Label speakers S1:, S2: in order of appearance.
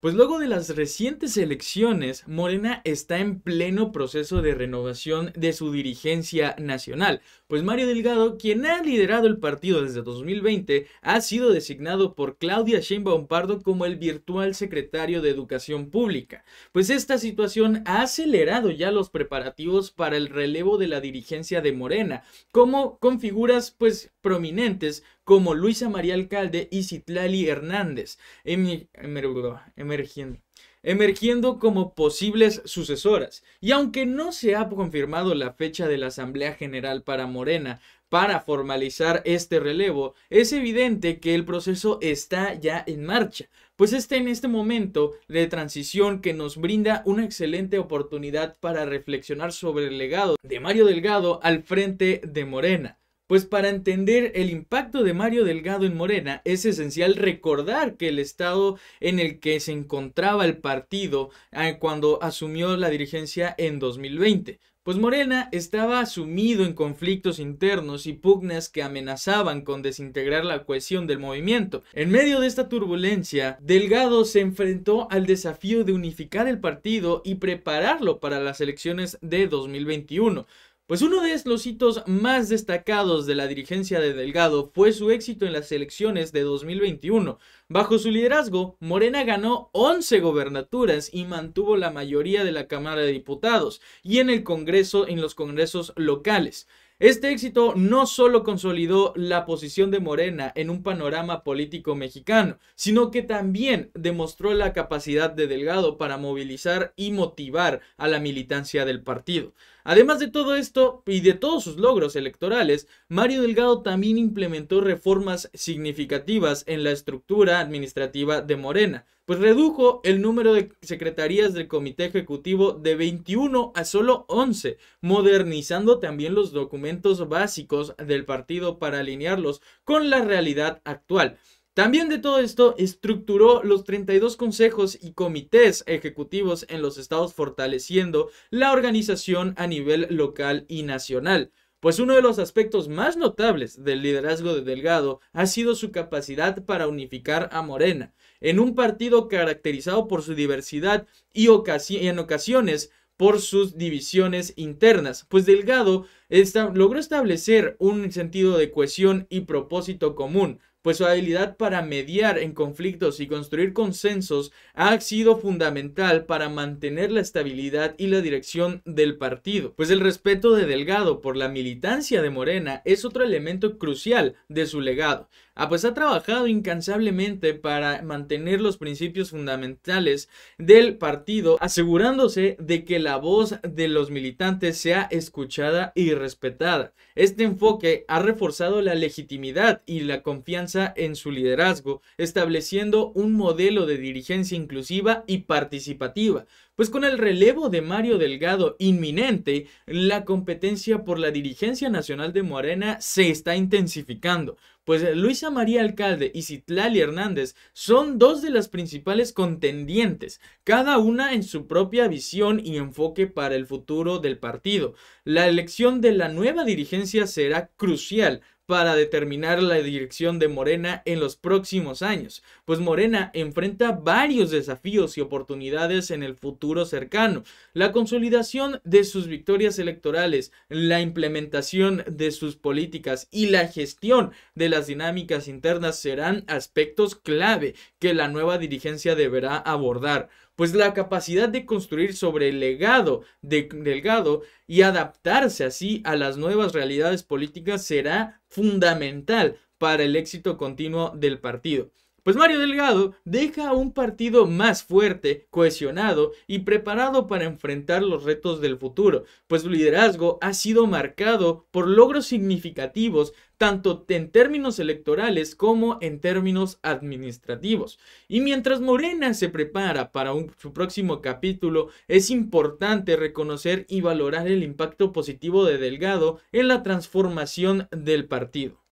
S1: Pues luego de las recientes elecciones, Morena está en pleno proceso de renovación de su dirigencia nacional, pues Mario Delgado, quien ha liderado el partido desde 2020, ha sido designado por Claudia Sheinbaum Pardo como el virtual secretario de Educación Pública. Pues esta situación ha acelerado ya los preparativos para el relevo de la dirigencia de Morena, como con figuras pues prominentes como Luisa María Alcalde y Citlali Hernández, emergiendo emergiendo como posibles sucesoras. Y aunque no se ha confirmado la fecha de la Asamblea General para Morena para formalizar este relevo, es evidente que el proceso está ya en marcha, pues está en este momento de transición que nos brinda una excelente oportunidad para reflexionar sobre el legado de Mario Delgado al frente de Morena. Pues para entender el impacto de Mario Delgado en Morena es esencial recordar que el estado en el que se encontraba el partido ah, cuando asumió la dirigencia en 2020, pues Morena estaba sumido en conflictos internos y pugnas que amenazaban con desintegrar la cohesión del movimiento. En medio de esta turbulencia, Delgado se enfrentó al desafío de unificar el partido y prepararlo para las elecciones de 2021, pues uno de los hitos más destacados de la dirigencia de Delgado fue su éxito en las elecciones de 2021. Bajo su liderazgo, Morena ganó 11 gobernaturas y mantuvo la mayoría de la Cámara de Diputados y en el Congreso en los congresos locales. Este éxito no solo consolidó la posición de Morena en un panorama político mexicano, sino que también demostró la capacidad de Delgado para movilizar y motivar a la militancia del partido. Además de todo esto y de todos sus logros electorales, Mario Delgado también implementó reformas significativas en la estructura administrativa de Morena, pues redujo el número de secretarías del comité ejecutivo de 21 a solo 11, modernizando también los documentos básicos del partido para alinearlos con la realidad actual. También de todo esto, estructuró los 32 consejos y comités ejecutivos en los estados, fortaleciendo la organización a nivel local y nacional pues uno de los aspectos más notables del liderazgo de Delgado ha sido su capacidad para unificar a Morena, en un partido caracterizado por su diversidad y, en ocasiones por sus divisiones internas, pues Delgado logró establecer un sentido de cohesión y propósito común, pues su habilidad para mediar en conflictos y construir consensos ha sido fundamental para mantener la estabilidad y la dirección del partido, pues el respeto de Delgado por la militancia de Morena es otro elemento crucial de su legado. Ah, pues ha trabajado incansablemente para mantener los principios fundamentales del partido, asegurándose de que la voz de los militantes sea escuchada y respetada. Este enfoque ha reforzado la legitimidad y la confianza en su liderazgo, estableciendo un modelo de dirigencia inclusiva y participativa, pues con el relevo de Mario Delgado inminente, la competencia por la dirigencia nacional de Morena se está intensificando, pues eh, Luisa María Alcalde y Citlali Hernández son dos de las principales contendientes, cada una en su propia visión y enfoque para el futuro del partido. La elección de la nueva dirigencia será crucial para determinar la dirección de Morena en los próximos años, pues Morena enfrenta varios desafíos y oportunidades en el futuro cercano. La consolidación de sus victorias electorales, la implementación de sus políticas y la gestión de las dinámicas internas serán aspectos clave que la nueva dirigencia deberá abordar pues la capacidad de construir sobre el legado de Delgado y adaptarse así a las nuevas realidades políticas será fundamental para el éxito continuo del partido. Pues Mario Delgado deja un partido más fuerte, cohesionado y preparado para enfrentar los retos del futuro, pues su liderazgo ha sido marcado por logros significativos tanto en términos electorales como en términos administrativos. Y mientras Morena se prepara para su próximo capítulo, es importante reconocer y valorar el impacto positivo de Delgado en la transformación del partido.